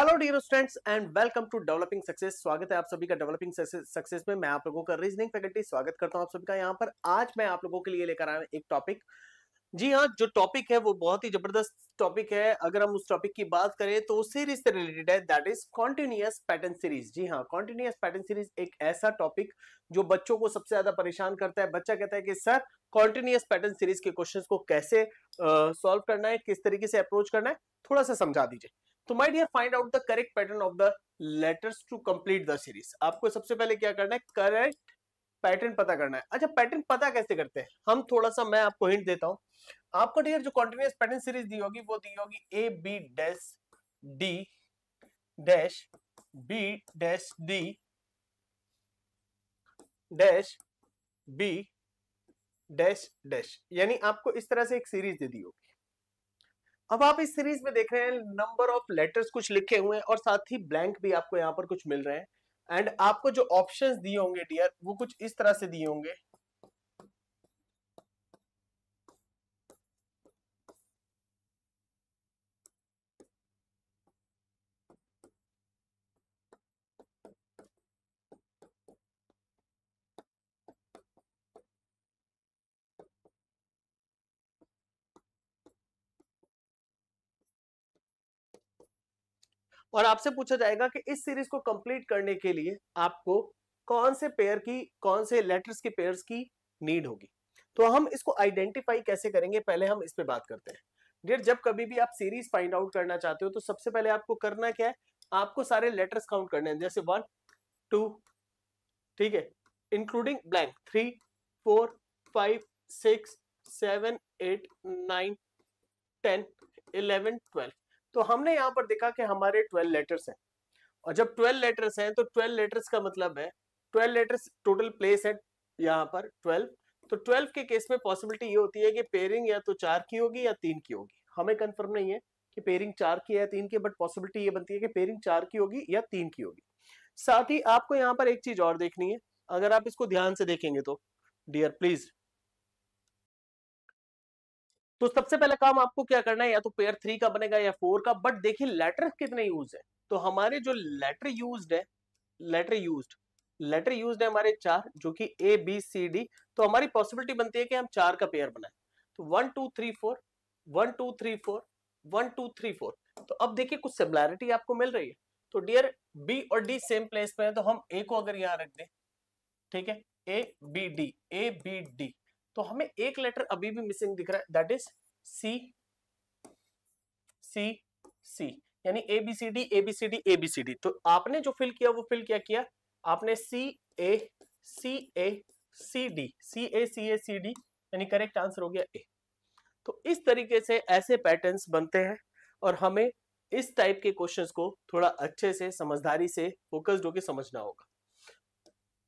Hello dear students and welcome to developing success स्वागत है आप सभी का डेवलपिंग सक्सेस में मैं आप लोगों का रीजनिंग फैकल्टी स्वागत करता हूं आप सभी का यहां पर आज मैं आप लोगों के लिए लेकर आया एक टॉपिक जी हाँ जो टॉपिक है वो बहुत ही जबरदस्त टॉपिक है अगर हम उस टॉपिक की बात करें तो सीरीज से रिलेटेड है that is continuous pattern series जी हाँ कॉन्टिन्यूस पैटर्न सीरीज एक ऐसा टॉपिक जो बच्चों को सबसे ज्यादा परेशान करता है बच्चा कहता है कि सर कॉन्टिन्यूस पैटर्न सीरीज के क्वेश्चन को कैसे सॉल्व uh, करना है किस तरीके से अप्रोच करना है थोड़ा सा समझा दीजिए तो my dear find out the correct pattern of the letters to complete the series आपको सबसे पहले क्या करना है करेक्ट पैटर्न पता करना है अच्छा पैटर्न पता कैसे करते हैं हम थोड़ा सा मैं आपको हिंट देता हूं आपको डियर जो कॉन्टिन्यूस पैटर्न सीरीज दी होगी वो दी होगी A B dash D dash B dash D dash B dash dash यानी आपको इस तरह से एक सीरीज दे दी होगी अब आप इस सीरीज में देख रहे हैं नंबर ऑफ लेटर्स कुछ लिखे हुए हैं और साथ ही ब्लैंक भी आपको यहाँ पर कुछ मिल रहे हैं एंड आपको जो ऑप्शंस दिए होंगे डियर वो कुछ इस तरह से दिए होंगे और आपसे पूछा जाएगा कि इस सीरीज को कंप्लीट करने के लिए आपको कौन से पेयर की कौन से लेटर्स के पेयर की नीड होगी तो हम इसको आइडेंटिफाई कैसे करेंगे पहले हम इस पर बात करते हैं डेट जब कभी भी आप सीरीज फाइंड आउट करना चाहते हो तो सबसे पहले आपको करना क्या है आपको सारे लेटर्स काउंट करने हैं जैसे वन टू ठीक है including blank three four five six seven eight nine ten eleven twelve तो हमने यहाँ पर देखा कि हमारे ट्वेल्व लेटर्स हैं और जब ट्वेल्व लेटर्स हैं तो ट्वेल्व लेटर्स का मतलब है ट्वेल्व लेटर्स टोटल प्लेस है यहाँ पर ट्वेल्व तो ट्वेल्व के केस में पॉसिबिलिटी ये होती है कि पेयरिंग या तो चार की होगी या तीन की होगी हमें कंफर्म नहीं है कि पेयरिंग चार की है या तीन की बट पॉसिबिलिटी ये बनती है कि पेयरिंग चार की होगी या तीन की होगी साथ ही आपको यहाँ पर एक चीज और देखनी है अगर आप इसको ध्यान से देखेंगे तो डियर प्लीज तो सबसे पहले काम आपको क्या करना है या तो पेयर थ्री का बनेगा या फोर का बट देखिए लेटर कितने यूज है तो हमारे जो लेटर यूज है लेटर यूज लेटर यूज है हमारे चार जो कि ए बी सी डी तो हमारी पॉसिबिलिटी बनती है कि हम चार का पेयर बनाए तो one two three four one two three four one two three four तो अब देखिए कुछ सिमिलैरिटी आपको मिल रही है तो डियर बी और डी सेम प्लेस पे है तो हम ए को अगर यहाँ रख दें ठीक है A B D A B D तो हमें एक लेटर अभी भी मिसिंग दिख रहा है that is C C C यानी A B C D A B C D A B C D तो आपने जो फिल किया वो फिल क्या किया आपने C A C A C D C A C A C D यानी करेक्ट आंसर हो गया ए तो इस तरीके से ऐसे पैटर्न्स बनते हैं और हमें इस टाइप के क्वेश्चंस को थोड़ा अच्छे से समझदारी से फोकस्ड होकर समझना होगा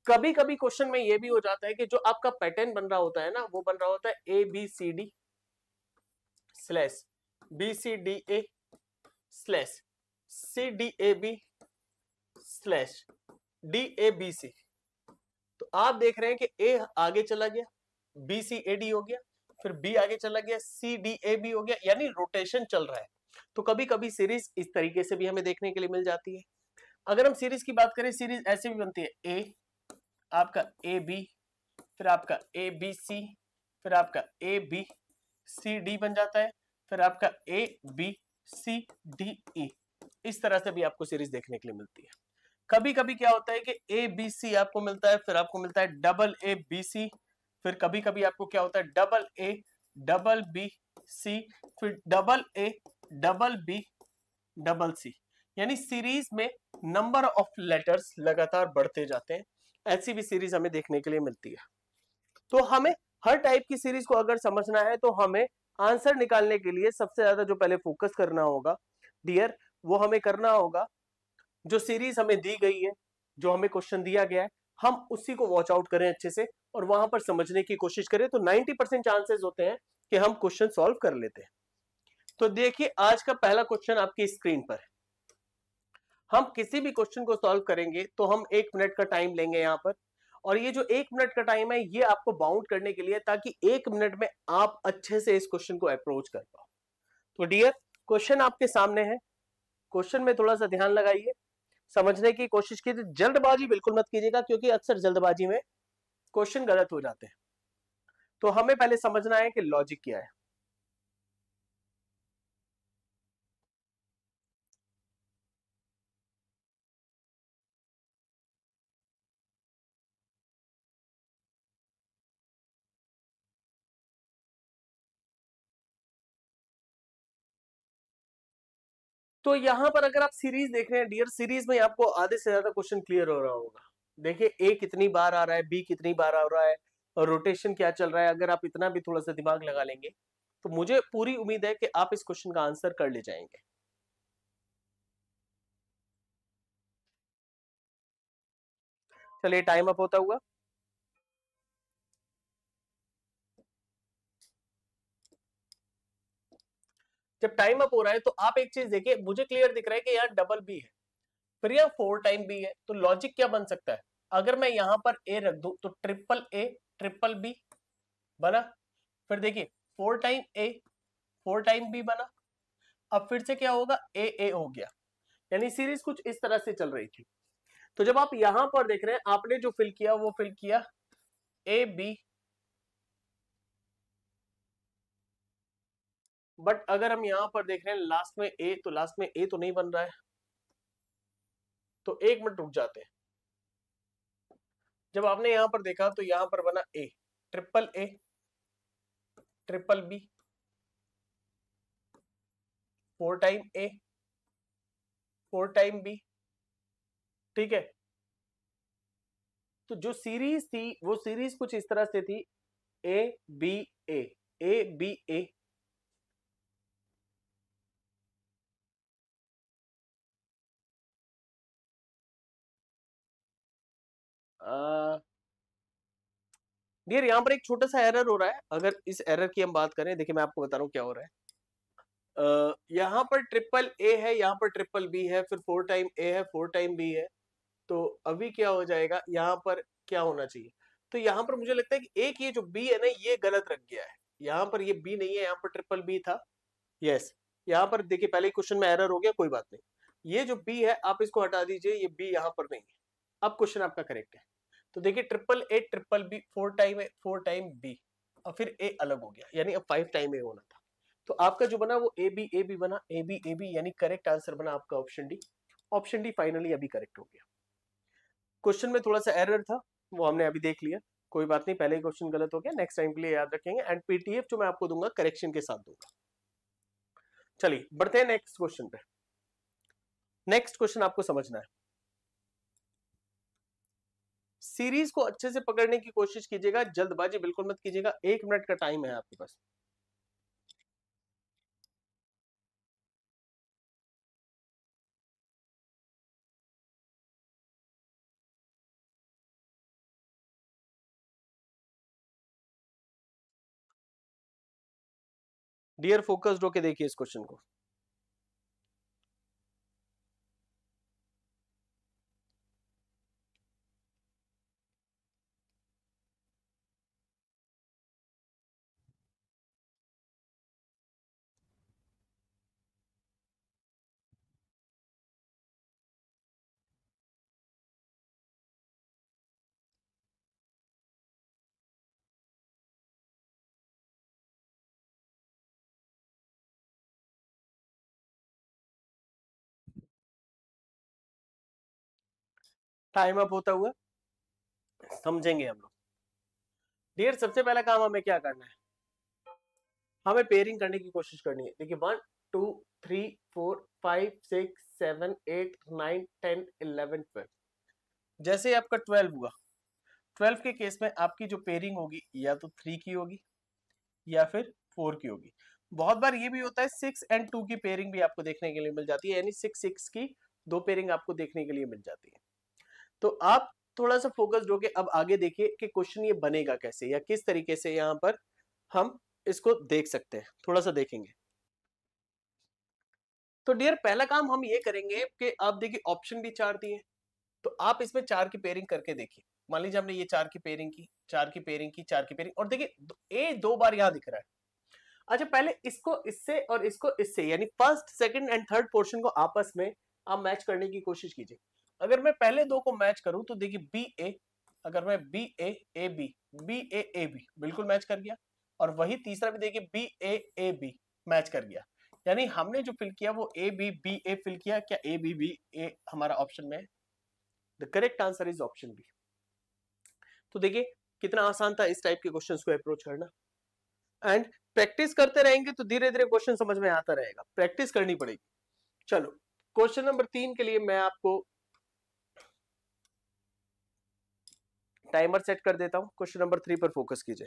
कभी कभी क्वेश्चन में ये भी हो जाता है कि जो आपका पैटर्न बन रहा होता है ना वो बन रहा होता है A B C D slash B C D A slash C D A B slash D A B C तो आप देख रहे हैं कि ए आगे चला गया बी सी ए डी हो गया फिर बी आगे चला गया सी डी ए बी हो गया यानी रोटेशन चल रहा है तो कभी कभी सीरीज इस तरीके से भी हमें देखने के लिए मिल जाती है अगर हम सीरीज की बात करें सीरीज ऐसे भी बनती है ए आपका ए बी फिर आपका ए बी सी फिर आपका ए बी सी डी बन जाता है फिर आपका ए बी सी डी ई इस तरह से भी आपको सीरीज देखने के लिए मिलती है कभी कभी क्या होता है कि ए बी सी आपको मिलता है फिर आपको मिलता है डबल ए बी सी फिर कभी कभी आपको क्या होता है double A double B C फिर double A double B double C यानी सीरीज में नंबर ऑफ लेटर्स लगातार बढ़ते जाते हैं ऐसी भी सीरीज हमें देखने के लिए मिलती है तो हमें हर टाइप की सीरीज को अगर समझना है तो हमें आंसर निकालने के लिए सबसे ज्यादा जो पहले फोकस करना होगा डियर वो हमें करना होगा जो सीरीज हमें दी गई है जो हमें क्वेश्चन दिया गया है हम उसी को वॉच आउट करें अच्छे से और वहां पर समझने की कोशिश करें तो 90 परसेंट चांसेस होते हैं कि हम क्वेश्चन सॉल्व कर लेते हैं तो देखिए आज का पहला क्वेश्चन आपकी स्क्रीन पर है हम किसी भी क्वेश्चन को सॉल्व करेंगे तो हम एक मिनट का टाइम लेंगे यहाँ पर और ये जो एक मिनट का टाइम है ये आपको बाउंड करने के लिए ताकि एक मिनट में आप अच्छे से इस क्वेश्चन को अप्रोच कर पाओ तो डियर क्वेश्चन आपके सामने है क्वेश्चन में थोड़ा सा ध्यान लगाइए समझने की कोशिश कीजिए जल्दबाजी बिल्कुल मत कीजिएगा क्योंकि अक्सर जल्दबाजी में क्वेश्चन गलत हो जाते हैं तो हमें पहले समझना है कि लॉजिक क्या है तो यहां पर अगर आप सीरीज देख रहे हैं डियर सीरीज में आपको आधे से ज्यादा क्वेश्चन क्लियर हो रहा होगा देखिए ए कितनी बार आ रहा है बी कितनी बार आ रहा है और रोटेशन क्या चल रहा है अगर आप इतना भी थोड़ा सा दिमाग लगा लेंगे तो मुझे पूरी उम्मीद है कि आप इस क्वेश्चन का आंसर कर ले जाएंगे चलिए टाइम अप होता हुआ जब टाइम अप हो रहा है तो आप एक चीज देखिए मुझे क्लियर दिख रहा है कि यहाँ डबल बी है फिर यहाँ फोर टाइम बी है तो लॉजिक क्या बन सकता है अगर मैं यहाँ पर ए रख दू तो ट्रिपल ए ट्रिपल बी बना फिर देखिए four time A four time B बना अब फिर से क्या होगा ए ए हो गया यानी सीरीज कुछ इस तरह से चल रही थी तो जब आप यहां पर देख रहे हैं आपने जो फिल किया वो फिल किया ए बी बट अगर हम यहां पर देख रहे हैं लास्ट में ए तो लास्ट में ए तो नहीं बन रहा है तो एक मिनट रुक जाते हैं जब आपने यहां पर देखा तो यहां पर बना A triple A triple B four time A four time B ठीक है तो जो सीरीज थी वो सीरीज कुछ इस तरह से थी A B A A B A dear यहाँ पर एक छोटा सा एरर हो रहा है अगर इस एरर की हम बात करें देखिए मैं आपको बता रहा हूँ क्या हो रहा है Uh, यहाँ पर ट्रिपल ए है यहाँ पर ट्रिपल बी है फिर फोर टाइम ए है फोर टाइम बी है तो अभी क्या हो जाएगा यहाँ पर क्या होना चाहिए तो यहाँ पर मुझे लगता है कि एक ये जो बी है ना ये गलत रख गया है यहाँ पर ये बी नहीं है यहाँ पर ट्रिपल बी था यस यहाँ पर देखिए पहले क्वेश्चन में एरर हो गया कोई बात नहीं ये जो बी है आप इसको हटा दीजिए ये बी यहाँ पर नहीं है अब क्वेश्चन आपका करेक्ट है तो देखिए triple A triple B four time A four time B और फिर ए अलग हो गया यानी अब फाइव टाइम ए होना था तो आपका जो बना वो ए बी ए बी बना ए बी ए बी यानी करेक्ट आंसर बना आपका option D option D finally अभी करेक्ट हो गया क्वेश्चन में थोड़ा सा एरर था वो हमने अभी देख लिया कोई बात नहीं पहले ही क्वेश्चन गलत हो गया नेक्स्ट टाइम के लिए याद रखेंगे एंड पीटीएफ जो मैं आपको दूंगा करेक्शन के साथ दूंगा चलिए बढ़ते हैं नेक्स्ट क्वेश्चन पे नेक्स्ट क्वेश्चन आपको समझना है सीरीज को अच्छे से पकड़ने की कोशिश कीजिएगा जल्दबाजी बिल्कुल मत कीजिएगा एक मिनट का टाइम है आपके पास डियर फोकस्ड होके देखिए इस क्वेश्चन को टाइम अप होता हुआ समझेंगे हम लोग डियर सबसे पहला काम हमें क्या करना है हमें पेयरिंग करने की कोशिश करनी है देखिए one two three four five six seven eight nine ten eleven twelve जैसे आपका ट्वेल्व हुआ ट्वेल्व के केस में आपकी जो पेयरिंग होगी या तो थ्री की होगी या फिर फोर की होगी बहुत बार ये भी होता है सिक्स एंड टू की पेयरिंग भी आपको देखने के लिए मिल जाती है यानी सिक्स सिक्स की दो पेयरिंग आपको देखने के लिए मिल जाती है तो आप थोड़ा सा फोकस्ड होके अब आगे देखिए कि क्वेश्चन ये बनेगा कैसे या किस तरीके से यहाँ पर हम इसको देख सकते हैं थोड़ा सा देखेंगे तो डियर पहला काम हम ये करेंगे कि आप देखिए ऑप्शन भी चार दिए तो आप इसमें चार की पेयरिंग करके देखिए मान लीजिए हमने ये चार की पेयरिंग की चार की पेयरिंग की चार की पेयरिंग और देखिए ए दो बार यहाँ दिख रहा है अच्छा पहले इसको इससे और इसको इससे यानी first second and third portion को आपस में आप मैच करने की कोशिश कीजिए अगर मैं पहले दो को मैच करूं तो देखिए बी ए अगर मैं B A A B B A A B बिल्कुल मैच कर गया और वही तीसरा भी देखिए B A A B match कर गया यानी हमने जो फिल किया वो A B B A fill किया क्या ए बी बी ए हमारा ऑप्शन में the correct answer is option B तो देखिए कितना आसान था इस टाइप के क्वेश्चन को अप्रोच करना एंड प्रैक्टिस करते रहेंगे तो धीरे धीरे क्वेश्चन समझ में आता रहेगा प्रैक्टिस करनी पड़ेगी चलो क्वेश्चन नंबर तीन के लिए मैं आपको टाइमर सेट कर देता हूं क्वेश्चन नंबर थ्री पर फोकस कीजिए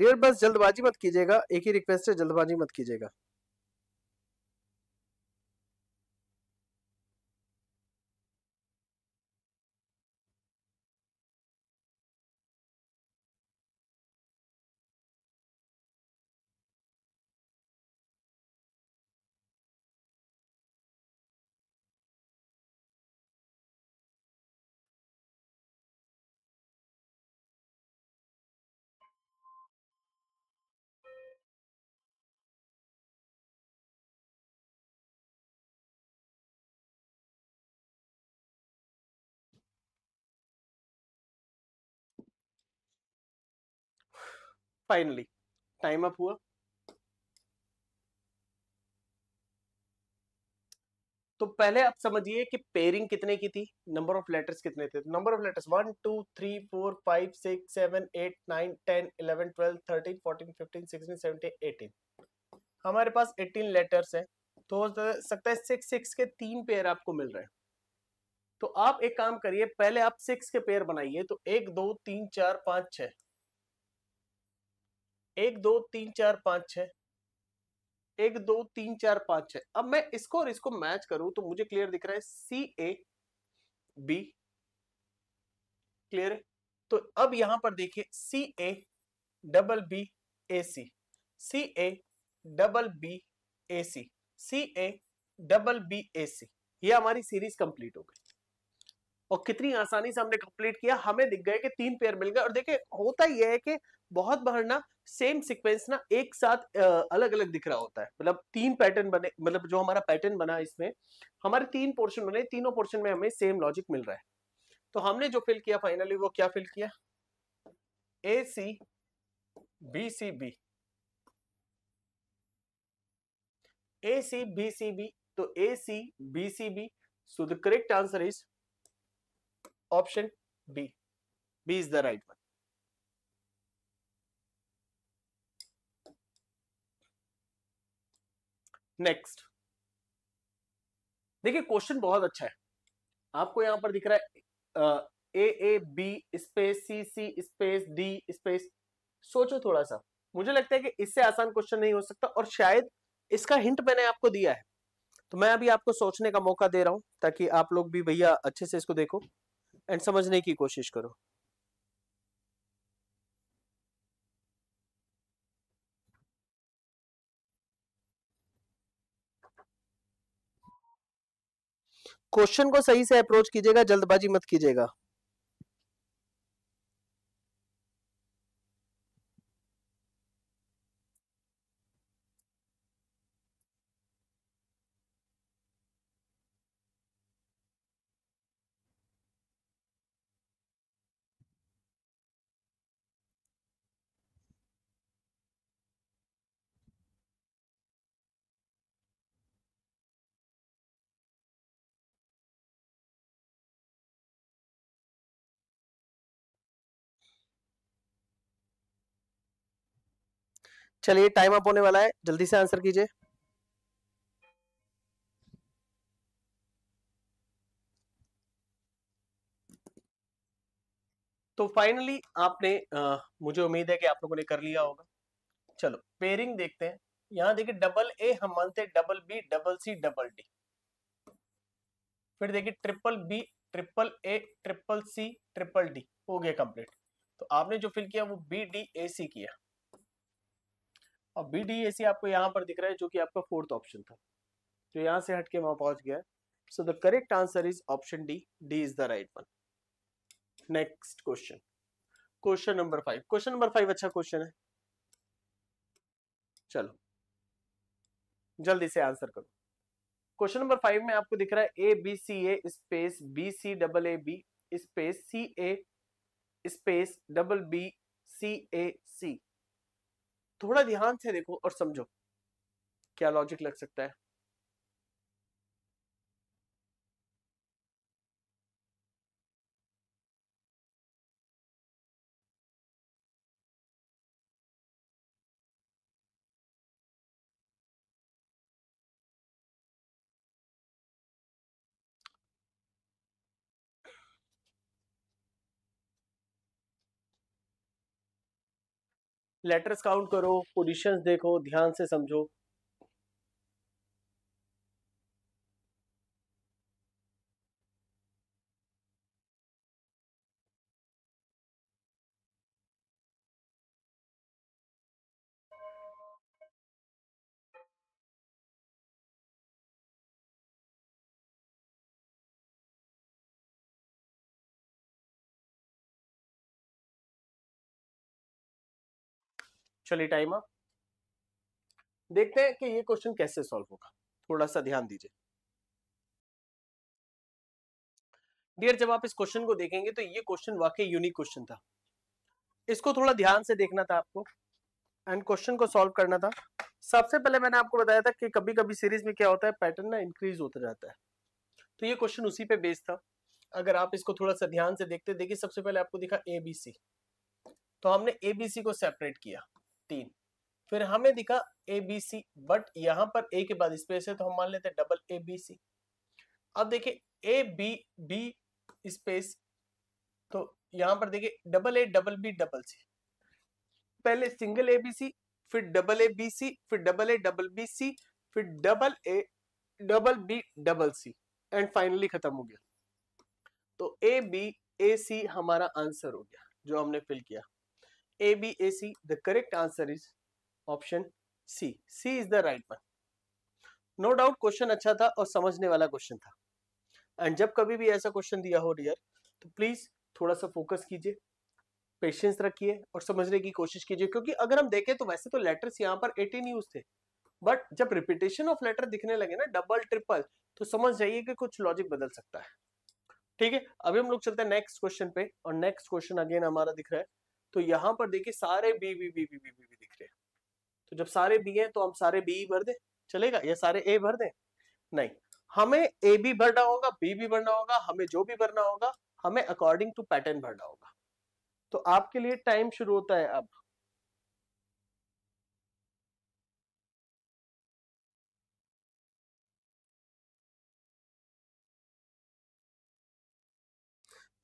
डियर बस जल्दबाजी मत कीजिएगा एक ही रिक्वेस्ट है जल्दबाजी मत कीजिएगा फाइनली टाइम अप हुआ तो पहले आप समझिए कि पेयरिंग कितने की थी नंबर ऑफ लेटर्स कितने थे number of letters one two three four five six seven eight nine ten eleven twelve thirteen fourteen fifteen sixteen seventeen eighteen हमारे पास एटीन लेटर्स हैं तो हो सकता है सिक्स सिक्स के तीन पेयर आपको मिल रहे हैं तो आप एक काम करिए पहले आप सिक्स के पेयर बनाइए तो एक दो तीन चार पाँच छः एक दो तीन चार पाँच छ एक दो तीन चार पाँच छ अब मैं इसको और इसको मैच करूं तो मुझे क्लियर दिख रहा है सी ए बी क्लियर है तो अब यहां पर देखिए C A double B A C C A double B A C C A double B A C ये हमारी सीरीज कंप्लीट हो गई और कितनी आसानी से हमने कंप्लीट किया हमें दिख गए कि तीन पेयर मिल गए और देखिए होता यह है कि बहुत बार ना सेम सीक्वेंस ना एक साथ अलग अलग दिख रहा होता है मतलब तीन पैटर्न बने मतलब जो हमारा पैटर्न बना इसमें हमारे तीन पोर्शन बने तीनों पोर्शन में हमें सेम लॉजिक मिल रहा है तो हमने जो फिल किया फाइनली वो क्या फिल किया A C B C B A C B C B तो A C B C B so the correct answer is option B B is the right one next देखिए question बहुत अच्छा है आपको यहां पर दिख रहा है A A B space C C space D space सोचो थोड़ा सा मुझे लगता है कि इससे आसान क्वेश्चन नहीं हो सकता और शायद इसका हिंट मैंने आपको दिया है तो मैं अभी आपको सोचने का मौका दे रहा हूं ताकि आप लोग भी भैया अच्छे से इसको देखो एंड समझने की कोशिश करो क्वेश्चन को सही से अप्रोच कीजिएगा जल्दबाजी मत कीजिएगा चलिए टाइम अप होने वाला है जल्दी से आंसर कीजिए तो फाइनली आपने आ, मुझे उम्मीद है कि आप लोगों ने कर लिया होगा चलो पेयरिंग देखते हैं यहां देखिए डबल ए हम मानते हैं double B double C double D फिर देखिए triple B triple A triple C triple D हो गया कंप्लीट तो आपने जो फिल किया वो बी डी ए सी किया और बी डी ए सी आपको यहाँ पर दिख रहा है जो कि आपका फोर्थ ऑप्शन था तो यहाँ से हटके वहां पहुंच गया so the correct answer is option D D is the right one next question question number five question number five अच्छा क्वेश्चन है चलो जल्दी से आंसर करो क्वेश्चन नंबर फाइव में आपको दिख रहा है A B C A space B C double A B space C A space double B C A C थोड़ा ध्यान से देखो और समझो क्या लॉजिक लग सकता है लेटर्स काउंट करो पोजिशन देखो ध्यान से समझो चलिए टाइम आप देखते हैं कि ये क्वेश्चन कैसे सॉल्व होगा थोड़ा सा ध्यान दीजिए डियर जब आप इस क्वेश्चन को देखेंगे तो ये क्वेश्चन वाकई यूनिक क्वेश्चन था इसको थोड़ा ध्यान से देखना था आपको एंड क्वेश्चन को सॉल्व करना था सबसे पहले मैंने आपको बताया था कि कभी कभी सीरीज में क्या होता है पैटर्न ना इंक्रीज होता जाता है तो ये क्वेश्चन उसी पे बेस्ड था अगर आप इसको थोड़ा सा ध्यान से देखते देखिए सबसे पहले आपको दिखा एबीसी तो हमने एबीसी को सेपरेट किया तीन फिर हमें दिखा ए बी सी बट यहां पर ए के बाद स्पेस है तो हम मान लेते हैं डबल ए बी सी अब देखिए ए बी बी स्पेस तो यहां पर देखिए double A double B double C पहले सिंगल ए बी सी फिर डबल ए बी सी फिर double A double B C फिर double A double B double C and finally खत्म हो गया तो ए बी ए सी हमारा आंसर हो गया जो हमने फिल किया A, B, A, C. The correct answer is option C. C is the right one. No doubt question अच्छा था और समझने वाला क्वेश्चन था एंड जब कभी भी ऐसा क्वेश्चन दिया हो रियर तो प्लीज थोड़ा सा focus कीजिए पेशेंस रखिए और समझने की कोशिश कीजिए क्योंकि अगर हम देखें तो वैसे तो लेटर्स यहाँ पर एटीन यूज थे बट जब रिपीटेशन ऑफ लेटर दिखने लगे ना डबल ट्रिपल तो समझ जाइए कि कुछ लॉजिक बदल सकता है ठीक है अभी हम लोग चलते हैं नेक्स्ट क्वेश्चन पे और नेक्स्ट क्वेश्चन अगेन हमारा दिख रहा है तो यहां पर देखिए सारे B B B B B B दिख रहे हैं तो जब सारे बी हैं तो हम सारे बी भर दें चलेगा या सारे ए भर दें नहीं हमें ए भी भरना होगा बी भी भरना होगा हमें जो भी भरना होगा हमें अकॉर्डिंग टू पैटर्न भरना होगा तो आपके लिए टाइम शुरू होता है अब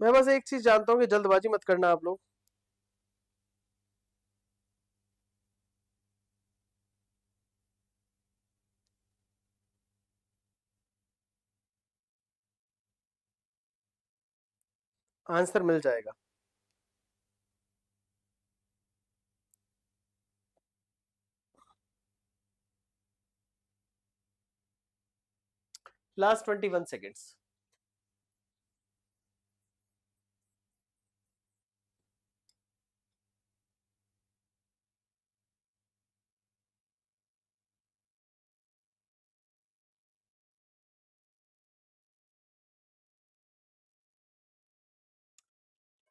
मैं बस एक चीज जानता हूँ कि जल्दबाजी मत करना आप लोग आंसर मिल जाएगा last twenty one seconds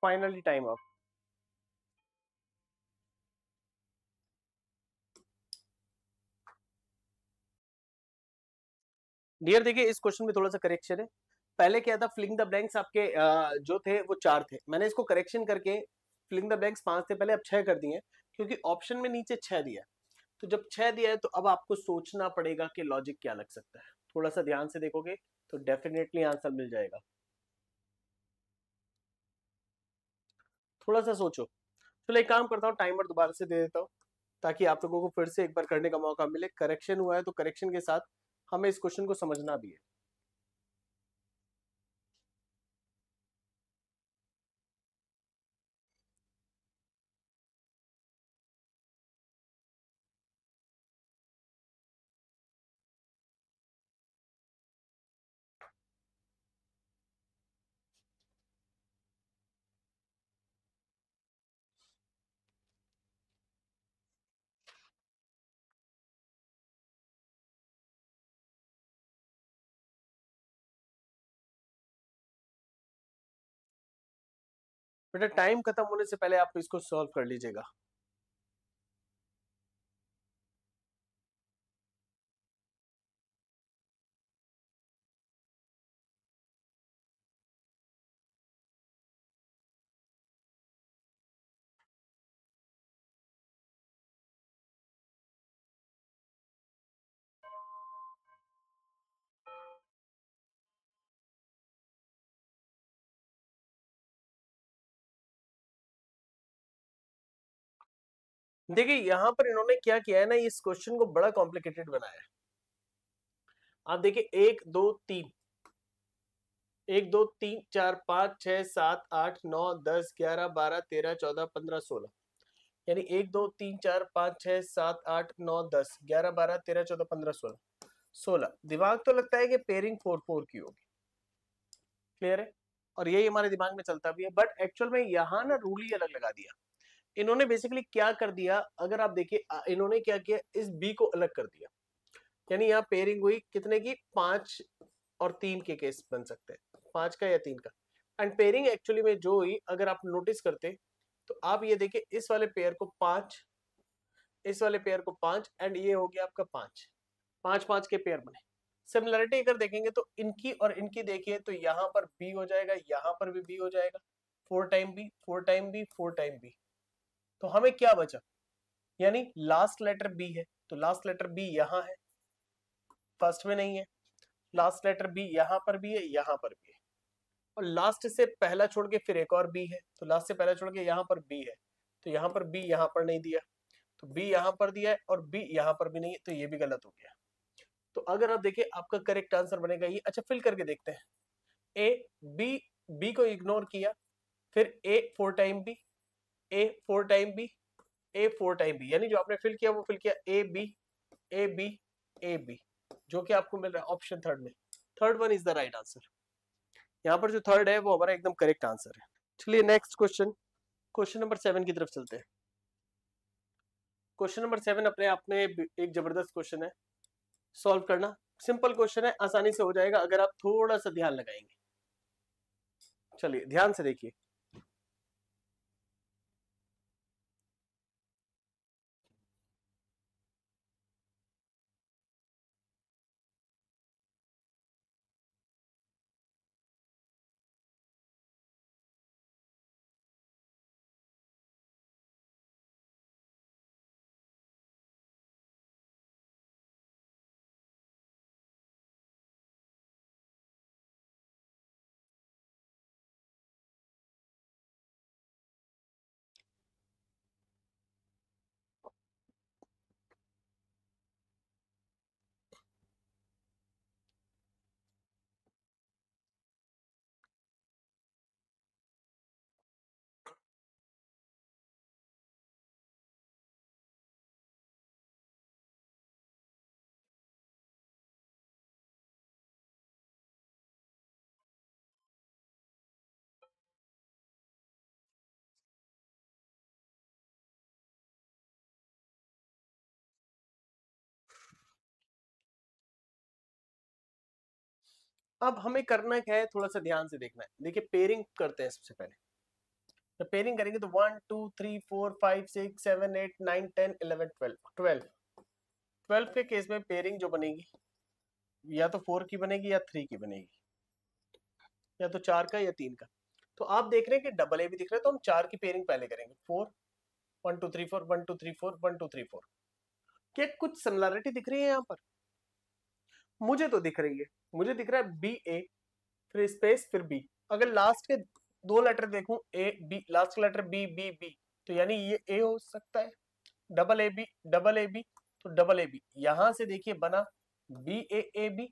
finally time up. Dear देखिए इस क्वेश्चन में थोड़ा सा करेक्शन है पहले क्या था फ्लिंग द ब्लैंक्स आपके जो थे वो चार थे मैंने इसको करेक्शन करके फ्लिंग द ब्लैंक्स पांच थे पहले अब छह कर दिए क्योंकि ऑप्शन में नीचे छह दिया तो जब छह दिया है तो अब आपको सोचना पड़ेगा कि लॉजिक क्या लग सकता है थोड़ा सा ध्यान से देखोगे तो डेफिनेटली आंसर मिल जाएगा थोड़ा सा सोचो चलो एक काम करता हूँ टाइमर दोबारा से दे देता हूँ ताकि आप लोगों को फिर से एक बार करने का मौका मिले करेक्शन हुआ है तो करेक्शन के साथ हमें इस क्वेश्चन को समझना भी है बेटा टाइम खत्म होने से पहले आप इसको सॉल्व कर लीजिएगा देखिए यहाँ पर इन्होंने क्या किया है ना इस क्वेश्चन को बड़ा कॉम्प्लिकेटेड बनाया है आप देखिए एक दो तीन एक दो तीन चार पांच छह सात आठ नौ दस ग्यारह बारह तेरह चौदह पंद्रह सोलह यानी एक दो तीन चार पांच छह सात आठ नौ दस ग्यारह बारह तेरह चौदह पंद्रह सोलह सोलह दिमाग तो लगता है कि पेयरिंग फोर फोर की होगी क्लियर है और यही हमारे दिमाग में चलता भी है बट एक्चुअल में यहाँ ना रूल ही अलग लगा दिया इन्होंने बेसिकली क्या कर दिया अगर आप देखिए इन्होंने क्या किया इस बी को अलग कर दिया यानी यहाँ पेयरिंग हुई कितने की पांच और तीन के केस बन सकते हैं पांच का या तीन का एंड पेयरिंग एक्चुअली में जो हुई अगर आप नोटिस करते तो आप ये देखिए इस वाले पेयर को पांच इस वाले पेयर को पांच एंड ये हो गया आपका पांच पांच पांच के पेयर बने सिमिलरिटी अगर देखेंगे तो इनकी और इनकी देखिए तो यहाँ पर बी हो जाएगा यहाँ पर भी बी हो जाएगा four time B four time B four time B तो हमें क्या बचा यानी लास्ट लेटर बी है तो लास्ट लेटर बी यहाँ है फर्स्ट में नहीं है लास्ट लेटर बी यहां पर भी है यहां पर भी है और लास्ट से पहला छोड़ के फिर एक और बी है तो लास्ट से पहला छोड़ के यहां पर बी है तो यहाँ पर बी यहाँ पर नहीं दिया तो बी यहाँ पर दिया है और बी यहाँ पर भी नहीं है तो ये भी गलत हो गया तो अगर आप देखिए आपका करेक्ट आंसर बनेगा ये अच्छा फिल करके देखते हैं ए बी बी को इग्नोर किया फिर A four time B A four time B A four time B यानी जो आपने फिल किया वो फिल किया A B A B A B जो कि आपको मिल रहा है ऑप्शन थर्ड में third one is the right answer यहाँ पर जो थर्ड है वो हमारा एकदम करेक्ट आंसर है चलिए next question question number seven की तरफ चलते हैं क्वेश्चन नंबर सेवन अपने आप में एक जबरदस्त क्वेश्चन है सॉल्व करना सिंपल क्वेश्चन है आसानी से हो जाएगा अगर आप थोड़ा सा ध्यान लगाएंगे चलिए ध्यान से देखिए अब हमें करना क्या है थोड़ा सा ध्यान से देखना है देखिए पेयरिंग करते हैं सबसे पहले तो पेयरिंग करेंगे तो one two three four five six seven eight nine ten eleven twelve twelve twelve के केस में पेयरिंग जो बनेगी या तो फोर की बनेगी या थ्री की बनेगी या तो चार का या तीन का तो आप देख रहे हैं कि डबल ए भी दिख रहा है तो हम चार की पेयरिंग पहले करेंगे four one two three four one two three four one two three four क्या कुछ सिमिलरिटी दिख रही है यहाँ पर मुझे तो दिख रही है मुझे दिख रहा है बी ए फिर स्पेस फिर बी अगर लास्ट के दो लेटर देखूं ए बी लास्ट का लेटर बी बी बी तो यानी ये ए हो सकता है double A B double A B तो डबल ए बी यहां से देखिए बना B A A B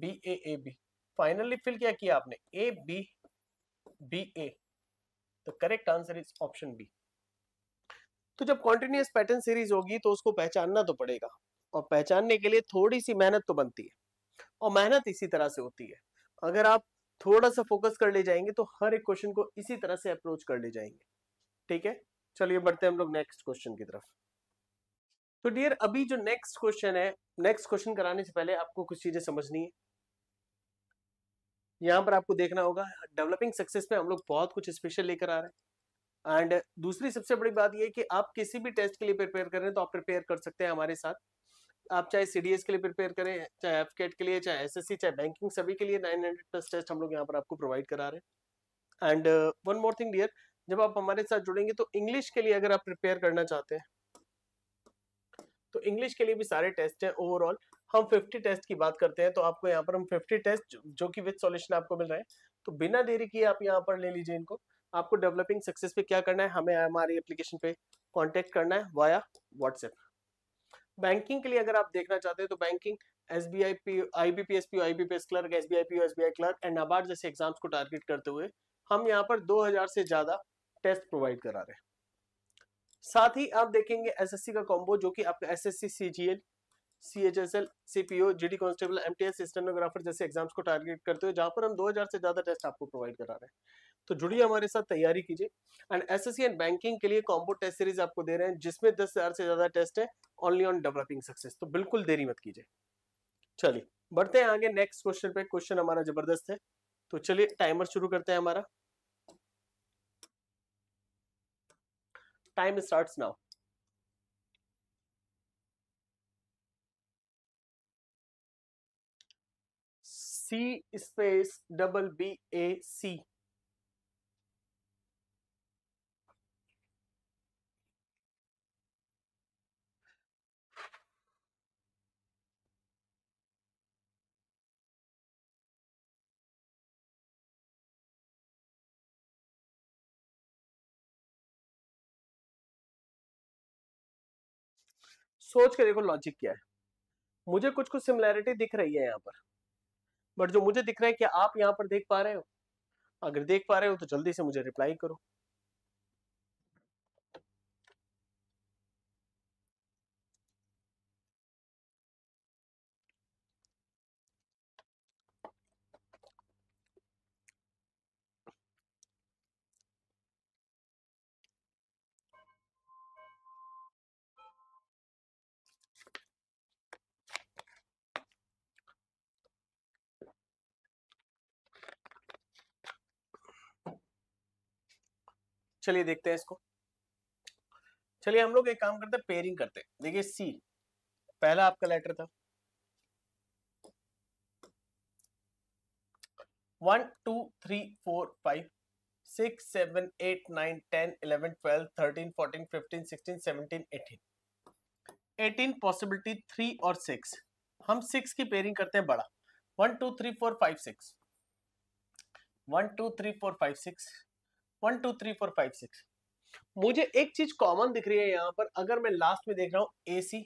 B A A B finally fill क्या किया आपने ए बी बी ए तो correct answer is option B तो जब कॉन्टिन्यूस पैटर्न सीरीज होगी तो उसको पहचानना तो पड़ेगा और पहचानने के लिए थोड़ी सी मेहनत तो बनती है और मेहनत इसी तरह से होती है अगर आप थोड़ा सा फोकस कर ले जाएंगे तो हर एक क्वेश्चन को इसी तरह से अप्रोच कर ले जाएंगे ठीक है चलिए बढ़ते हैं हम लोग नेक्स्ट क्वेश्चन की तरफ तो डियर अभी जो नेक्स्ट क्वेश्चन है नेक्स्ट क्वेश्चन कराने से पहले आपको कुछ चीजें समझनी है यहाँ पर आपको देखना होगा डेवलपिंग सक्सेस में हम लोग बहुत कुछ स्पेशल लेकर आ रहे हैं एंड दूसरी सबसे बड़ी बात यह कि आप किसी भी टेस्ट के लिए प्रिपेयर कर रहे हैं तो आप प्रिपेयर कर सकते हैं हमारे साथ आप चाहे सीडीएस के लिए प्रिपेयर करें चाहे एफ e के लिए चाहे एसएससी चाहे बैंकिंग सभी के लिए 900 प्लस टेस्ट हम लोग यहाँ पर आपको प्रोवाइड करा रहे हैं and one more thing dear जब आप हमारे साथ जुड़ेंगे तो इंग्लिश के लिए अगर आप प्रिपेयर करना चाहते हैं तो इंग्लिश के लिए भी सारे टेस्ट हैं ओवरऑल हम 50 टेस्ट की बात करते हैं तो आपको यहाँ पर हम 50 टेस्ट जो कि विद सॉल्यूशन आपको मिल रहे हैं तो बिना देरी किए आप यहाँ पर ले लीजिए इनको आपको डेवलपिंग सक्सेस पे क्या करना है हमें हमारी एप्लीकेशन पे कांटेक्ट करना है वाया व्हाट्सएप बैंकिंग के लिए अगर आप देखना चाहते हैं तो banking S B I P I B P S P I B P S clerk S B I P S B I clerk and NABARD जैसे एग्जाम्स को टारगेट करते हुए हम यहाँ पर 2000 से ज़्यादा टेस्ट प्रोवाइड करा रहे हैं साथ ही आप देखेंगे एसएससी का कॉम्बो जो कि आपका SSC CGL CHSL CPO GD constable MTS stenographer जैसे एग्जाम्स को टारगेट करते हुए जहां पर हम 2000 से ज्यादा टेस्ट आपको प्रोवाइड करा रहे हैं तो जुड़िए हमारे साथ तैयारी कीजिए एंड एस एंड बैंकिंग के लिए कॉम्बो टेस्ट सीरीज आपको दे रहे हैं जिसमें दस हजार से ज्यादा टेस्ट है ओनली ऑन डेवलपिंग सक्सेस तो बिल्कुल देरी मत कीजिए चलिए बढ़ते हैं आगे नेक्स्ट क्वेश्चन पे क्वेश्चन हमारा जबरदस्त है तो चलिए टाइमर शुरू करते हैं हमारा time start now C space double B A C सोच के देखो लॉजिक क्या है मुझे कुछ कुछ सिमिलैरिटी दिख रही है यहाँ पर बट जो मुझे दिख रहा है कि आप यहाँ पर देख पा रहे हो अगर देख पा रहे हो तो जल्दी से मुझे रिप्लाई करो चलिए देखते हैं इसको चलिए हम लोग एक काम करते हैं पेयरिंग करते हैं देखिए सी पहला आपका लेटर था one two three four five six seven eight nine ten eleven twelve thirteen fourteen fifteen sixteen seventeen eighteen eighteen possibility three और सिक्स हम सिक्स की पेयरिंग करते हैं बड़ा one two three four five six one two three four five six one two three four five six मुझे एक चीज common दिख रही है यहाँ पर अगर मैं लास्ट में देख रहा हूँ ए सी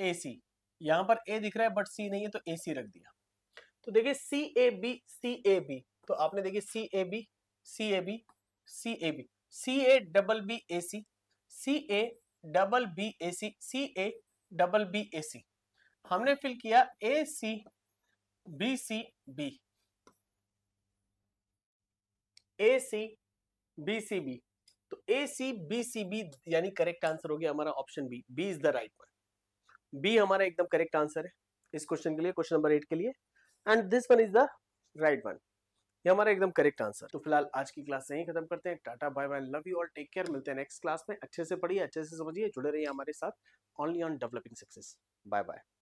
ए सी यहाँ पर ए दिख रहा है बट सी नहीं है तो ए सी रख दिया तो देखिए C A B C A B तो आपने देखिए C A B C A B C A B C A double B A C C A double B A C C A double B A C हमने fill किया A C B C B A C B C B तो A C B C B यानी correct answer हो गया हमारा option B B is the right one B हमारा एकदम correct answer है इस क्वेश्चन के लिए क्वेश्चन नंबर एट के लिए and this one is the right one ये हमारा एकदम करेक्ट आंसर तो फिलहाल आज की क्लास यहीं खत्म करते हैं tata bye bye love you all take care मिलते हैं नेक्स्ट क्लास में अच्छे से पढ़िए अच्छे से समझिए जुड़े रहिए हमारे साथ only on developing success bye bye